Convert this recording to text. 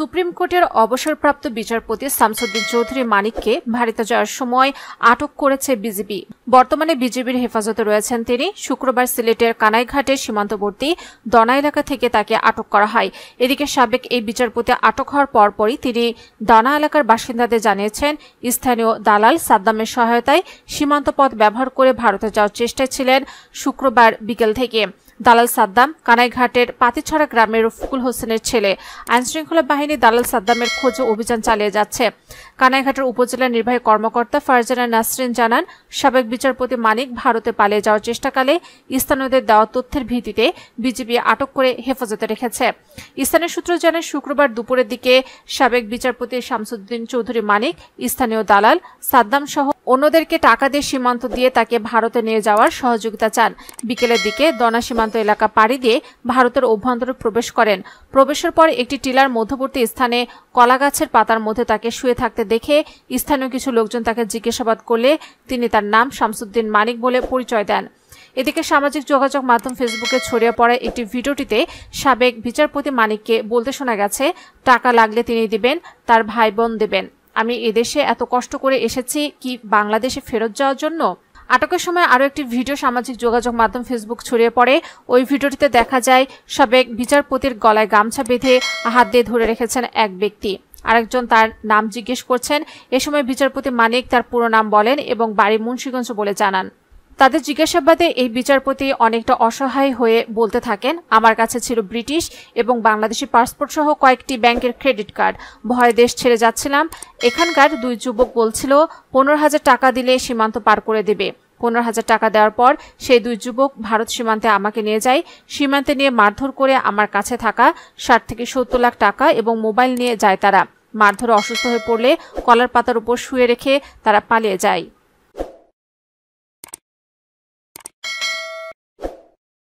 supreme কোর্টের অবসরপ্রাপ্ত বিচারপতি শামসুদ্দিন চৌধুরী মানিককে ভারতে যাওয়ার সময় আটক করেছে বিজেপি বর্তমানে বিজেপির হেফাজতে রয়েছেন তিনি শুক্রবার সিলেটের কানাইঘাটের সীমান্তবর্তী দনা এলাকা থেকে তাকে আটক করা হয় এদিকে সাবেক এই বিচারপতি আটক হওয়ার পরপরই তিনি দনা এলাকার বাসিন্দাদের জানিয়েছেন স্থানীয় দালাল সাদ্দামের সহায়তায় সীমান্ত পথ ব্যবহার করে ভারতে যাওয়ার চেষ্টায় ছিলেন শুক্রবার বিকেল থেকে দালাল সাদ্দাম কানাইঘাটের পাতিছড়া গ্রামের রফিকুল হোসেনের ছেলে আইনশৃঙ্খলা বাহিনী দালাল সাদ্দামের খোঁজ অভিযান চালিয়ে যাচ্ছে কানাইঘাটের উপজেলা নির্বাহী কর্মকর্তা ফারজানা নাসরিন জানান সাবেক বিচারপতি মানিক ভারতে পালিয়ে যাওয়ার চেষ্টাকালে স্থানীয়দের দেওয়া তথ্যের ভিত্তিতে বিজেপি আটক করে হেফাজতে রেখেছে স্থানীয় সূত্র জানায় শুক্রবার দুপুরের দিকে সাবেক বিচারপতি শামসুদ্দিন চৌধুরী মানিক স্থানীয় দালাল সাদ্দাম সহ অন্যদেরকে টাকা দিয়ে সীমান্ত দিয়ে তাকে ভারতে নিয়ে যাওয়ার সহযোগিতা চান বিকেলের দিকে দনা সীমান্ত সীমান্ত এলাকা পাড়ি দিয়ে ভারতের অভ্যন্তরে প্রবেশ করেন প্রবেশের পর একটি টিলার মধ্যবর্তী স্থানে কলাগাছের পাতার মধ্যে তাকে শুয়ে থাকতে দেখে স্থানীয় কিছু লোকজন তাকে জিজ্ঞাসাবাদ করলে তিনি তার নাম শামসুদ্দিন মানিক বলে পরিচয় দেন এদিকে সামাজিক যোগাযোগ মাধ্যম ফেসবুকে ছড়িয়ে পড়া একটি ভিডিওটিতে সাবেক বিচারপতি মানিককে বলতে শোনা গেছে টাকা লাগলে তিনি দিবেন তার ভাই বোন দেবেন আমি এদেশে এত কষ্ট করে এসেছি কি বাংলাদেশে ফেরত যাওয়ার জন্য আটকের সময় আরও একটি ভিডিও সামাজিক যোগাযোগ মাধ্যম ফেসবুক ছড়িয়ে পড়ে ওই ভিডিওটিতে দেখা যায় সাবেক বিচারপতির গলায় গামছা বেঁধে হাত দিয়ে ধরে রেখেছেন এক ব্যক্তি আরেকজন তার নাম জিজ্ঞেস করছেন এ সময় বিচারপতি মানিক তার পুরো নাম বলেন এবং বাড়ি মুন্সীগঞ্জ বলে জানান তাদের জিজ্ঞাসাবাদে এই বিচারপতি অনেকটা অসহায় হয়ে বলতে থাকেন আমার কাছে ছিল ব্রিটিশ এবং বাংলাদেশি পাসপোর্ট সহ কয়েকটি ব্যাংকের ক্রেডিট কার্ড ভয়ে দেশ ছেড়ে যাচ্ছিলাম এখানকার দুই যুবক বলছিল পনেরো হাজার টাকা দিলে সীমান্ত পার করে দেবে পনেরো হাজার টাকা দেওয়ার পর সেই দুই যুবক ভারত সীমান্তে আমাকে নিয়ে যায় সীমান্তে নিয়ে মারধর করে আমার কাছে থাকা ষাট থেকে সত্তর লাখ টাকা এবং মোবাইল নিয়ে যায় তারা মারধরে অসুস্থ হয়ে পড়লে কলার পাতার উপর শুয়ে রেখে তারা পালিয়ে যায়